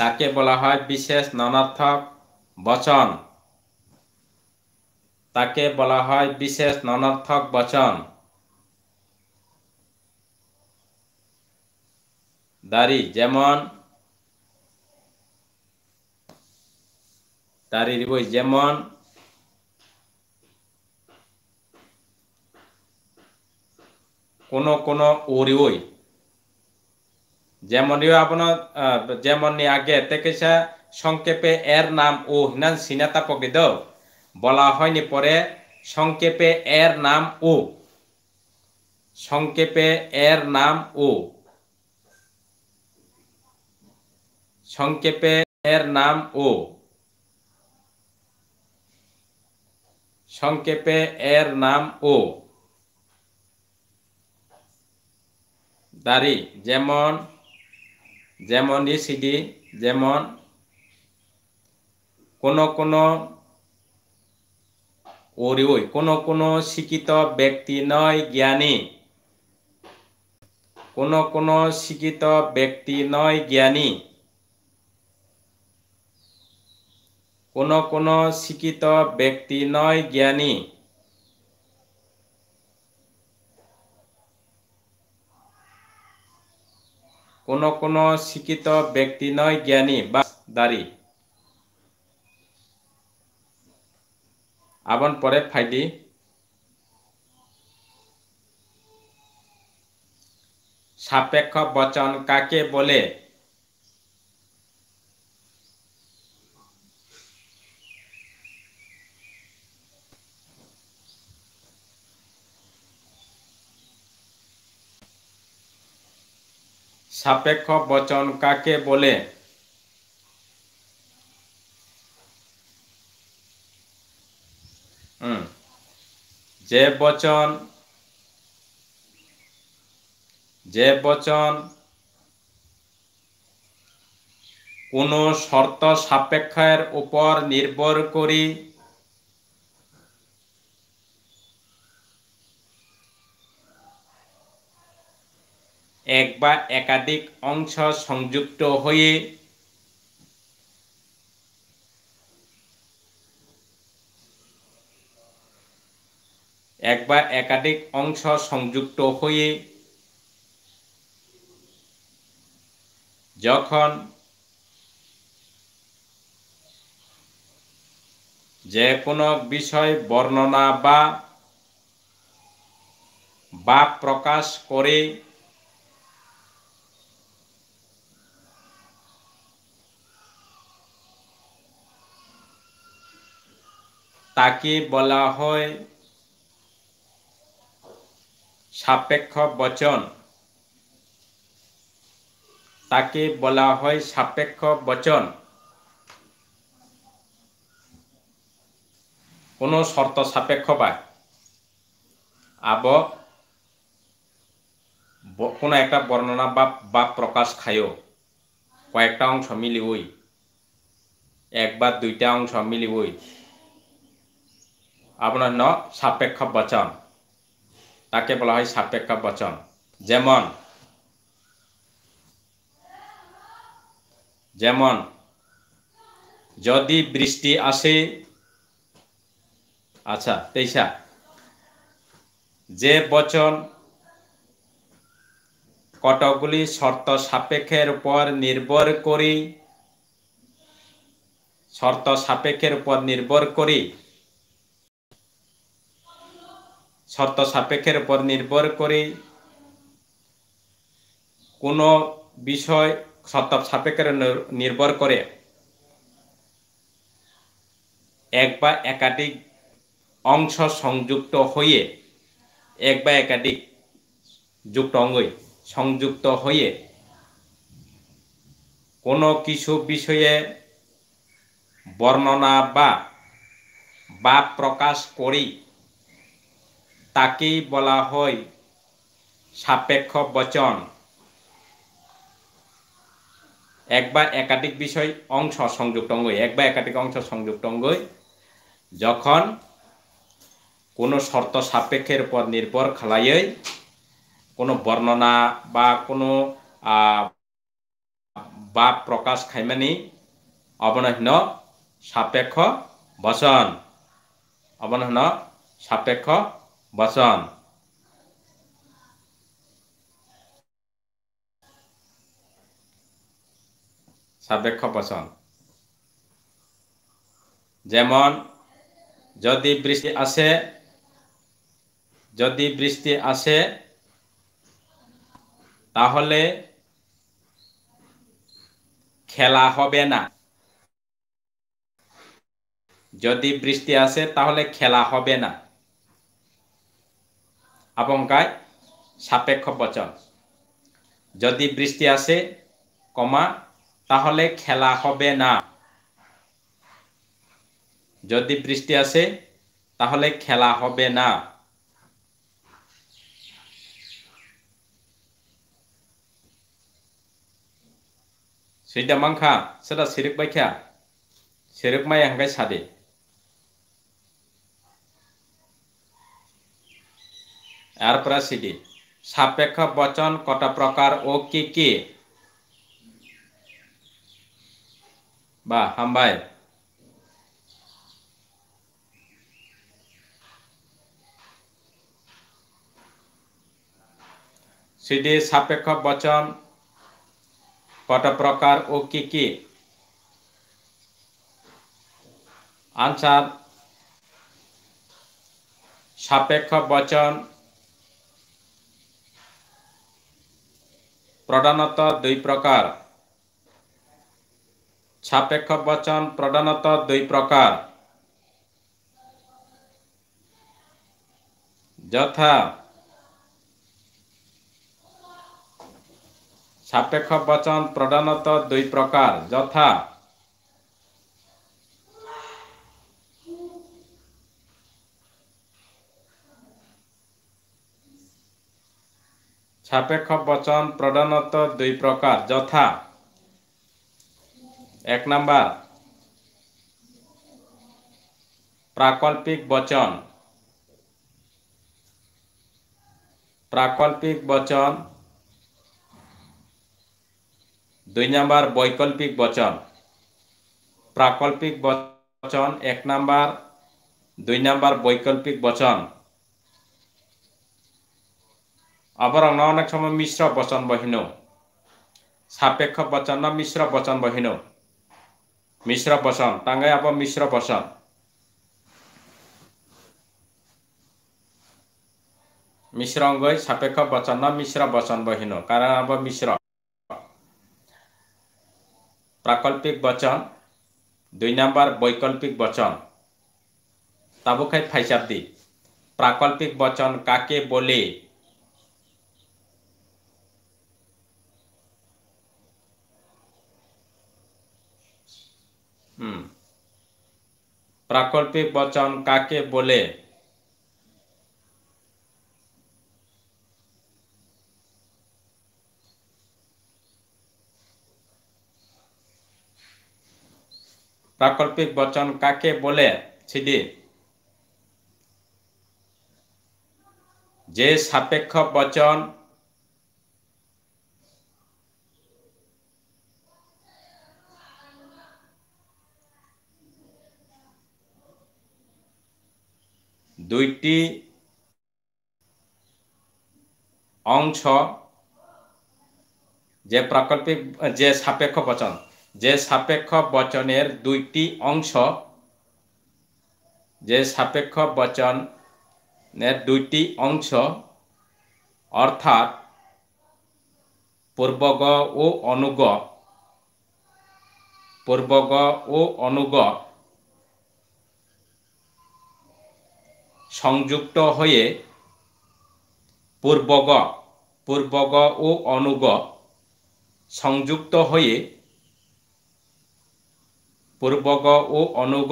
তাকে বলা হয় বিশেষ ননার্থক বচন তাকে বলা হয় বিশেষ ননর্থক বচন দাড়ি যেমন দাড়ির বই যেমন কোন কোন ওই যেমন আপনার যেমন আগে থেকে সংক্ষেপে এর নাম ও হিনান সিনাতা প্রকৃত বলা হয়নি পরে সংক্ষেপে এর নাম ও সংক্ষেপে এর নাম ও সংক্ষেপে এর নাম ও সংক্ষেপে এর নাম ও দাড়ি যেমন যেমন ইসিডি যেমন কোনো কোনো ওরে ওই কোনো কোনো শিক্ষিত ব্যক্তি নয় জ্ঞানী কোনো কোনো শিক্ষিত ব্যক্তি নয় জ্ঞানী কোনো কোনো শিক্ষিত ব্যক্তি নয় জ্ঞানী কোনো কোনো শিক্ষিত ব্যক্তি নয় জ্ঞানী বা দাঁড়িয়ে আবার পরে ফাইডি সাপেক্ষ বচন কাকে বলে সাপেক্ষ বচন কাকে বলে জেব বচন জেব বচন কোনো শর্ত সাপেক্ষের উপর নির্ভর করি এক বা একাধিক অংশ সংযুক্ত হয়ে এক বা একাধিক অংশ সংযুক্ত হয়ে যখন যে কোনো বিষয় বর্ণনা বা বা প্রকাশ করে তাকে বলা হয় সাপেক্ষ বচন তাকে বলা হয় সাপেক্ষ বচন কোনো শর্ত সাপেক্ষ বা আব কোনো একটা বর্ণনা বা বা প্রকাশ খায়ও কয়েকটা অংশ মিলি ওই এক বা দুইটা অংশ মিলি ওই আপনার ন সাপেক্ষ বচন তাকে বলা হয় সাপেক্ষ বচন যেমন যেমন যদি বৃষ্টি আসে আচ্ছা তেইশা যে বচন কতগুলি শর্ত সাপেক্ষের উপর নির্ভর করি শর্ত সাপেক্ষের উপর নির্ভর করি শর্ত সাপেক্ষের উপর নির্ভর করে কোনো বিষয় শর্ত সাপেক্ষের নির্ভর করে এক বা একাধিক অংশ সংযুক্ত হয়ে এক বা একাধিক যুক্ত অঙ্গই সংযুক্ত হয়ে কোনো কিছু বিষয়ে বর্ণনা বা বা প্রকাশ করেই তাকেই বলা হয় সাপেক্ষ বচন এক বা একাধিক বিষয় অংশ সংযুক্ত অঙ্গ এক বা একাধিক অংশ সংযুক্ত অঙ্গ যখন কোনো শর্ত সাপেক্ষের উপর নির্ভর খালাইয়েই কোনো বর্ণনা বা কোনো বা প্রকাশ খাইমানি অবনহীন সাপেক্ষ বচন অবনহীন সাপেক্ষ বাসান সাপেক্ষ বাসান যেমন যদি বৃষ্টি আসে যদি বৃষ্টি আসে তাহলে খেলা হবে না যদি বৃষ্টি আসে তাহলে খেলা হবে না আপঙ্কায় সাপেক্ষ বচন যদি বৃষ্টি আসে কমা তাহলে খেলা হবে না যদি বৃষ্টি আসে তাহলে খেলা হবে না মাংখা সেটা বাইখা সিরিপ মাই হাঙ্গাই সাদে এরপরে সিডি সাপেক্ষ বচন কটা প্রকার ও কি কি বা হাম্বাই সিডি সাপেক্ষ বচন কত প্রকার ও কি কি আনসার সাপেক্ষ বচন प्रधानतः दुई प्रकार सापेक्ष वचन प्रधानतः दुई प्रकार जथा सापेक्ष वचन प्रधानतः दुई प्रकार जथा সাপেক্ষ বচন প্রধানত দুই প্রকার যথা এক নাম্বার প্রাকল্পিক বচন প্রাকল্পিক বচন দুই নাম্বার বৈকল্পিক বচন প্রাকল্পিক বচন এক নাম্বার দুই নাম্বার বৈকল্পিক বচন अब र সময় मिश्र वचन बहिनौ सापेक्ष वचन না वचन বচন বহিনৌ মিশ্র বচন টাঙ্গাই আবার মিশ্র मिश्र अङ्ग सापेक्ष वचन मिश्र वचन बहिनो कारण अब मिश्र प्राकल्पिक वचन दुई नम्बर वैकल्पिक वचन तबुखाई फाइसाब्दी प्राकल्पिक वचन काके बोले হুম প্রাকল্পিক বচন কাকে বলে প্রাকল্পিক বচন কাকে বলে সিডি যে সাপেক্ষ বচন দুইটি অংশ যে প্রাকল্পিক যে সাপেক্ষ বচন যে সাপেক্ষ বচনের দুইটি অংশ যে সাপেক্ষ বচনের দুইটি অংশ অর্থাৎ পূর্বগ ও অনুগ পূর্বগ ও অনুগ সংযুক্ত হয়ে পূর্বগ পূর্বগ ও অনুগ সংযুক্ত হয়ে পূর্বগ ও অনুগ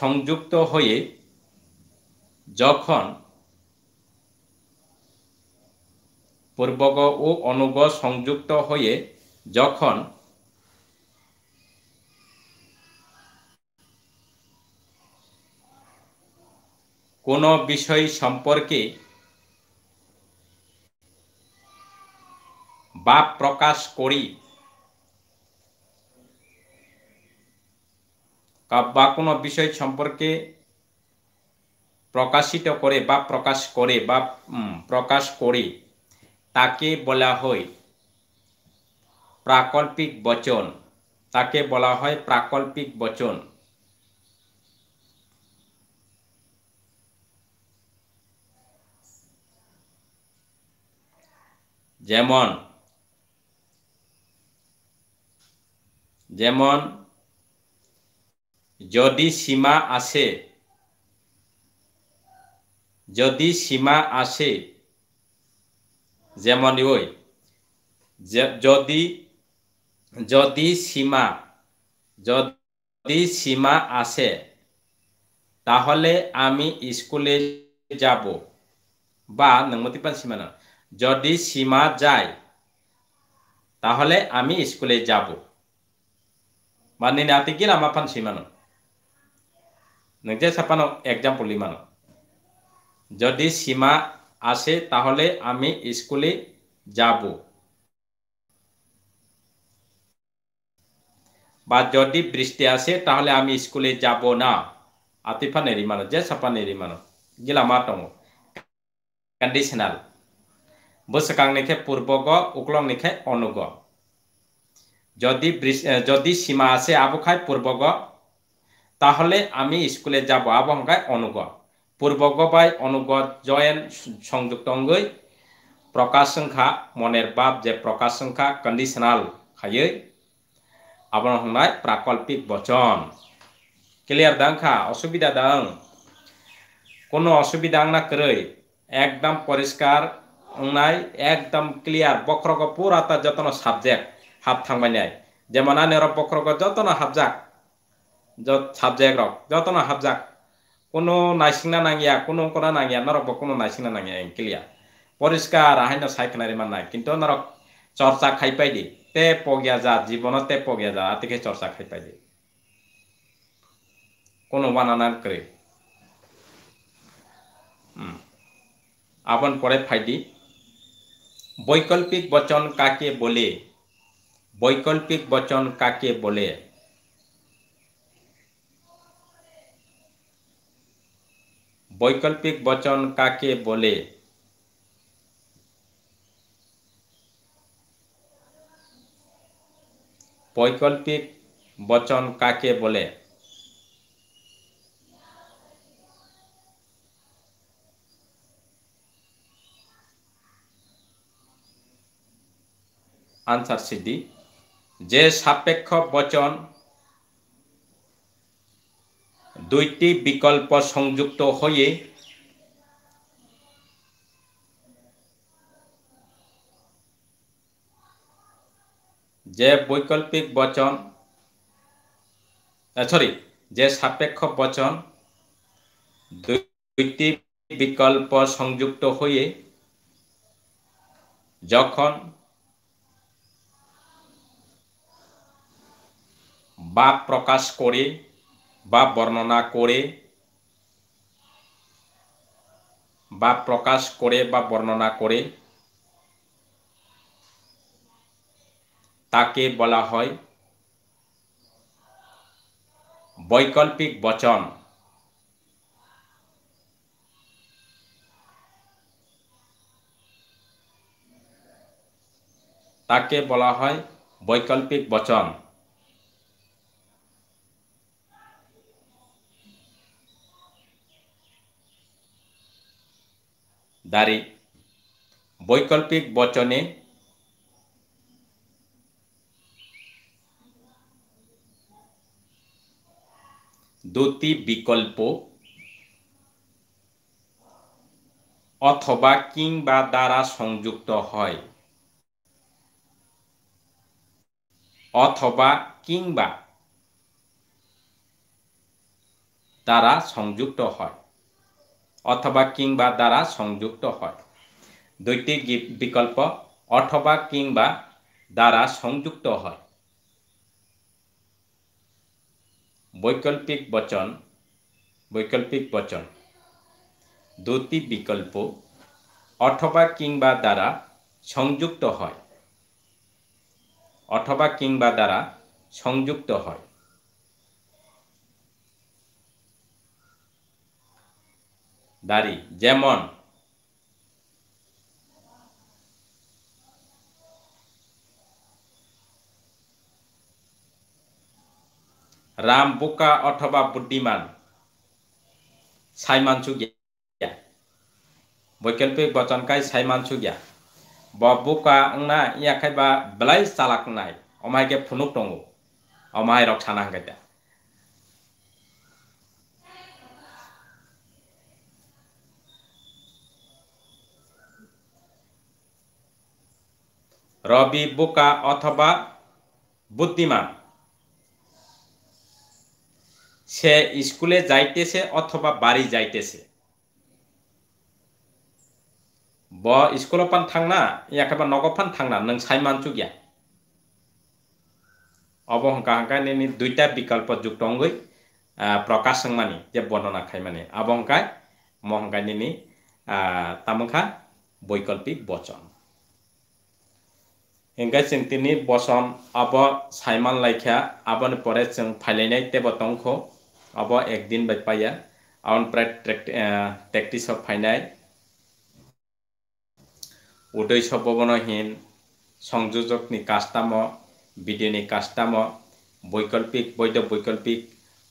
সংযুক্ত হয়ে যখন পূর্বগ ও অনুগ সংযুক্ত হয়ে যখন কোনো বিষয় সম্পর্কে বা প্রকাশ করি বা কোনো বিষয় সম্পর্কে প্রকাশিত করে বা প্রকাশ করে বা প্রকাশ করে তাকে বলা হয় প্রাকল্পিক বচন তাকে বলা হয় প্রাকল্পিক বচন যেমন যেমন যদি সীমা আসে যদি সীমা আসে যেমন ওই যদি যদি সীমা যদি সীমা আসে তাহলে আমি স্কুলে যাব বা নমতিপাল সীমা না যদি সীমা যায় তাহলে আমি স্কুলে যাব মানে আমার ফান সীমানো নিজে ছাপানো এক্সাম্পল ইমানো যদি সীমা আসে তাহলে আমি স্কুলে যাব বা যদি বৃষ্টি আসে তাহলে আমি স্কুলে যাব না আতিফা নেরিমানো যে ছাপা নেরিমানো গিলা মাতঙ্গ কন্ডিশনাল বসকাং নিখে পূর্ব গ উকলং নিখে অনুগ যদি যদি সীমা আসে আবহায় পূর্ব গ তাহলে আমি স্কুলে যাব আবহাওয়ায় অনুগ পূর্ব গ বাই অনুগ জয়েন সংযুক্ত অঙ্গই প্রকাশ সংখ্যা মনের বাপ যে প্রকাশ সংখ্যা কন্ডিশনাল খাই আবার প্রাকল্পিক বচন ক্লিয়ার দাংখা অসুবিধা দাং কোনো অসুবিধা না করে একদম পরিষ্কার নাই एकदम क्लियर बक्रक पूरा त जतन सब्जेक्ट हाबथांबाय जेमानानि र बक्रक जतन हाबजाक साबजेक्ट रक जतन हाबजाक কোনো নাইসিংনা নাঙিয়া কোনো কোনা নাঙিয়া নরক কোনো নাইসিংনা নাঙিয়া ক্লিয়ার পরিষ্কার আহাইন সাইখনারি মান নাই কিন্তু নরক চর্চা খাইপাই দি তে পগিয়া যা জীবন তে পগিয়া যা আতিকে চর্চা খাইপাই দি কোনো বানানার করে আপন পরে ফাইডি বৈকল্পিক বচন কাকে বলে বৈকল্পিক বচন কাকে বলে বৈকল্পিক বচন কাকে বলে বৈকল্পিক বচন কাকে বলে আনসার সিডি যে সাপেক্ষ বচন দুইটি বিকল্প সংযুক্ত হয়ে যে বৈকল্পিক বচন সরি যে সাপেক্ষ বচন দুইটি বিকল্প সংযুক্ত হয়ে যখন বা প্রকাশ করে বা বর্ণনা করে বা প্রকাশ করে বা বর্ণনা করে তাকে বলা হয় বৈকল্পিক বচন তাকে বলা হয় বৈকল্পিক বচন দাঁড়ি বৈকল্পিক বচনে দুটি বিকল্প অথবা কিংবা দ্বারা সংযুক্ত হয় অথবা কিংবা দ্বারা সংযুক্ত হয় অথবা কিংবা দ্বারা সংযুক্ত হয় দুইটি বিকল্প অথবা কিংবা দ্বারা সংযুক্ত হয় বৈকল্পিক বচন বৈকল্পিক বচন দুটি বিকল্প অথবা কিংবা দ্বারা সংযুক্ত হয় অথবা কিংবা দ্বারা সংযুক্ত হয় dari Jemon. Ram buka otoba budiman. Saiman sugya. Bukan pek bacaan kai saiman sugya. Bawa buka enggak ya kayak bah belai salak naik. Omahe ke punuk tunggu. Omahe rok chanang kaya. রবি বোকা অথবা বুদ্ধিমান সে স্কুলে যাইতেছে অথবা বাড়ি যাইতেছে ব school পান একেবারে নগ পান থাংনা নং সাইমান চুগিয়া অবহঙ্কা হাঙ্কানি দুইটা বিকল্প যুক্ত অঙ্গই প্রকাশ মানি যে বর্ণনা খাই মানে আবহঙ্কায় মহঙ্কানি তামুখা বৈকল্পিক বচন हिंगा चिंतिनि बसम अब साइमान लाइखा अबन परे जों फाइलायनाय तेबतंखौ अब एक दिन बै पाया ओमफ्राय प्रेक्टिस फाइनाय उदै सबबनहीन সংযোজকনি কাস্টাম বিডিনি কাস্টাম বৈকল্পিক বৈধ বৈকল্পিক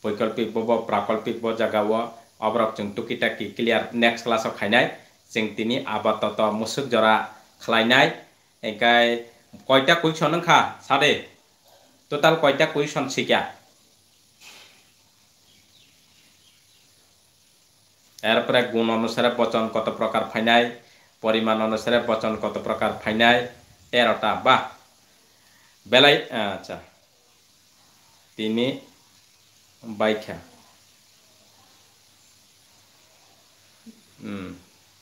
বৈকল্পিক বব প্রাকল্পিক ব জাগাও অবরক जों टुकि टाकि क्लियर नेक्स्ट क्लासाव खायनाय जों दिनै आबादत मुसुक जरा खालायनाय ओंखाय কয়টা কুইশন খা সারে টোটাল কয়টা কুইশন শিখা এরপরে গুণ অনুসারে বচন কত প্রকার ফাইনাই পরিমাণ অনুসারে বচন কত প্রকার ফাইনাই তেরোটা বা বেলাই আচ্ছা তিনি বাইখা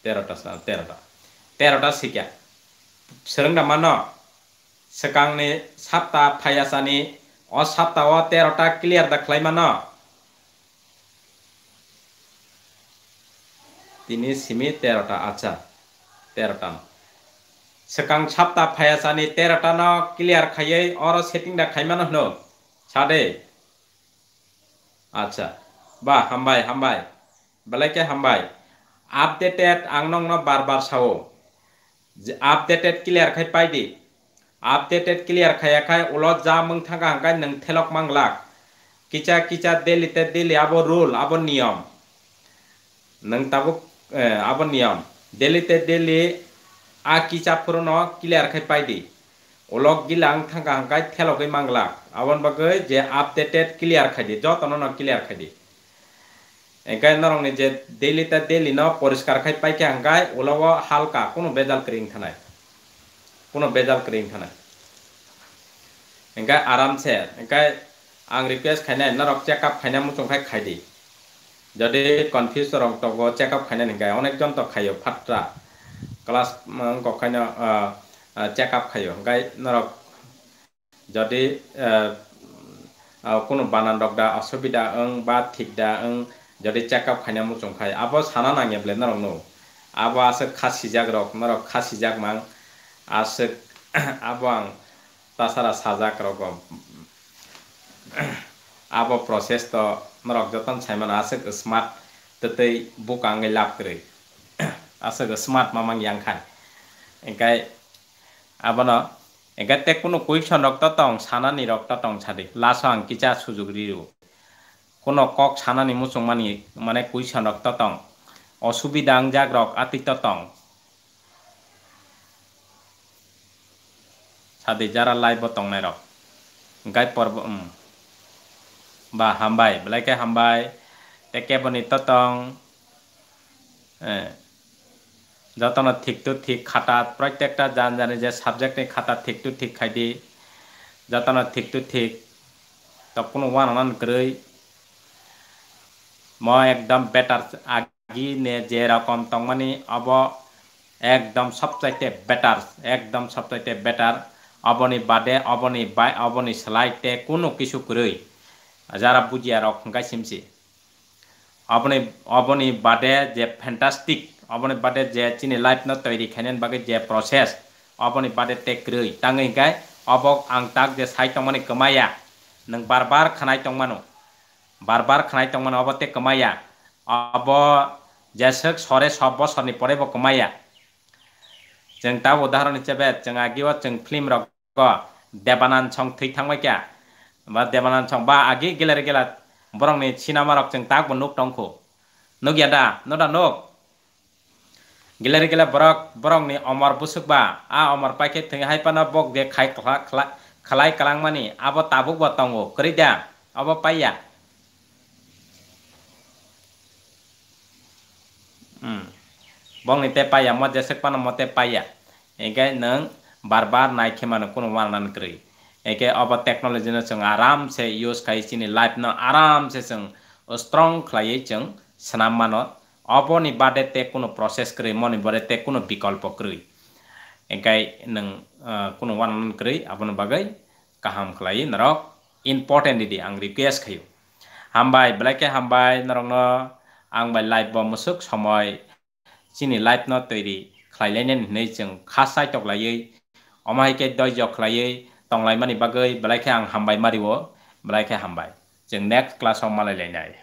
তেরোটা তেরোটা তেরোটা শিকা সেরংটা মানো सिगांनि साप्ता फायासानि अ साप्ताव तेर'ता क्लियार दाख्लायमान তিনি সিমি তেরোটা আচ্ছা তেরোটা সেকাং সাপ্তা ফাইয়াসানি তেরোটা ন ক্লিয়ার খাইয়ে অর সেটিংটা খাইমান হলো সাদে আচ্ছা বা হামবাই হামবাই বেলাইকে হামবাই আপডেটেড আং বারবার সাও আপডেটেড ক্লিয়ার খাই পাইদি updated clear khaya khai ulot ja mang thanga hangkai nang thelok manglak kicha kicha deli te deli abo rule abo niyom nang tabuk abo niyom deli te deli a kicha purono clear khai pai di ulok gilang thanga hangkai thelok manglak abon bagai je updated clear khai di jotono no clear khai di এঙ্কাই নরং যে daily তা daily ন পরিষ্কার খাই পাইকে হাঙ্কাই ওলাব হালকা কোনো বেজাল ক্রিং থানায় kuno bedar kering kana. Engkai aram se, engkai ang repias kana enna rok cek up kana mucung kai kai di. Jadi confuse rok to go cek up kana engkai onek jom to kai yo patra. Kelas mang kok kana cek up kai yo engkai enna rok. Jadi kuno banan rok da asobida eng bat tik da eng jadi cek up kana mucung kai. Apa sana nangnya blender rok no. Apa asa kasih jag rok, merok kasih jag mang আশেক এবং তাছাড়া সাজাক রকম আব process তো নরক যতন Simon আশেক smart তেতেই বুক আঙে লাভ করে আশেক স্মার্ট মামাং ইয়াং খান এঙ্কাই আবন এঙ্কাই তে কোনো কুইকশন রক্ত টং সানানি রক্ত তং ছাড়ি লাস আং কিচা সুযোগ রিরু কোনো কক সানানি মুসুমানি মানে কুইকশন রক্ত তং অসুবিধা আংজাক রক আতিত্য তং সাদি যারা লাই বতং নাই রক গাই পর্ব বা হামবাই বেলাইকে হামবাই তেকে বনি ততং যতন ঠিক টু ঠিক খাটাত প্রত্যেকটা জান জানে যে সাবজেক্ট সাবজেক্টনি খাতা ঠিক টু ঠিক খাইদি যতন ঠিক টু ঠিক তখন ওয়ান ওয়ান গ্রৈ ম একদম বেটার আগি নে যে রকম তং মানে অব একদম সবচাইতে বেটার একদম সবচাইতে বেটার অবনি বাদে অবনি বাই অবনি সেলাইতে কোনো কিছু করেই যারা বুঝিয়া রক্ষায় সিমছে অবনি অবনি বাদে যে ফ্যান্টাস্টিক অবনি বাদে যে চিনি লাইফ ন তৈরি খেনেন বাকি যে প্রসেস অবনি বাদে তে করেই তাঙ্গাই অবক আং তাক যে সাইটমানি কমাইয়া নং বারবার খানাই তংমানো বারবার খানাই তংমানো অবতে কমাইয়া অব জেসক সরে সব বছরনি পরে কমাইয়া जों दा उदाहरण हिसाबै जों आगियाव जों फिल्म रक ko debanan chong thik wai kya ba debanan chong ba agi gilare gila borong ni sinama rok cheng tak bonuk tong ko nuk yada noda nuk, gilare gila borok borong ni omar busuk ba a omar paike thing hai pana bok de khai kala kala kala kala mani abo tabuk ba tongo krida abo paya hmm bong ni te paya mo jesek pana mo te paya engkai neng. बार बार नाइखे माने कोनो वालन करी एके अब technology ने जों आराम से यूज खाई सिनि लाइफ न आराम से जों स्ट्रॉन्ग खलायै जों सनाम मानो अब नि बादे ते कोनो प्रोसेस करी मनि बारे ते कोनो विकल्प करी एके नों कोनो वालन करी अपन बागै काहाम खलायै नरक इम्पोर्टेन्ट दिदि आं रिक्वेस्ट खायो हामबाय ब्लेके हामबाय नरंनो आं बाय लाइफ ब मुसुक समय सिनि लाइफ न तैरि खलायलायनानै जों खासाय टकलायै 어마이게더이저클라이덩라이만이바그이블라이케앙함바이마리워블라이케함바이즉넥스클래스엄마를내냐이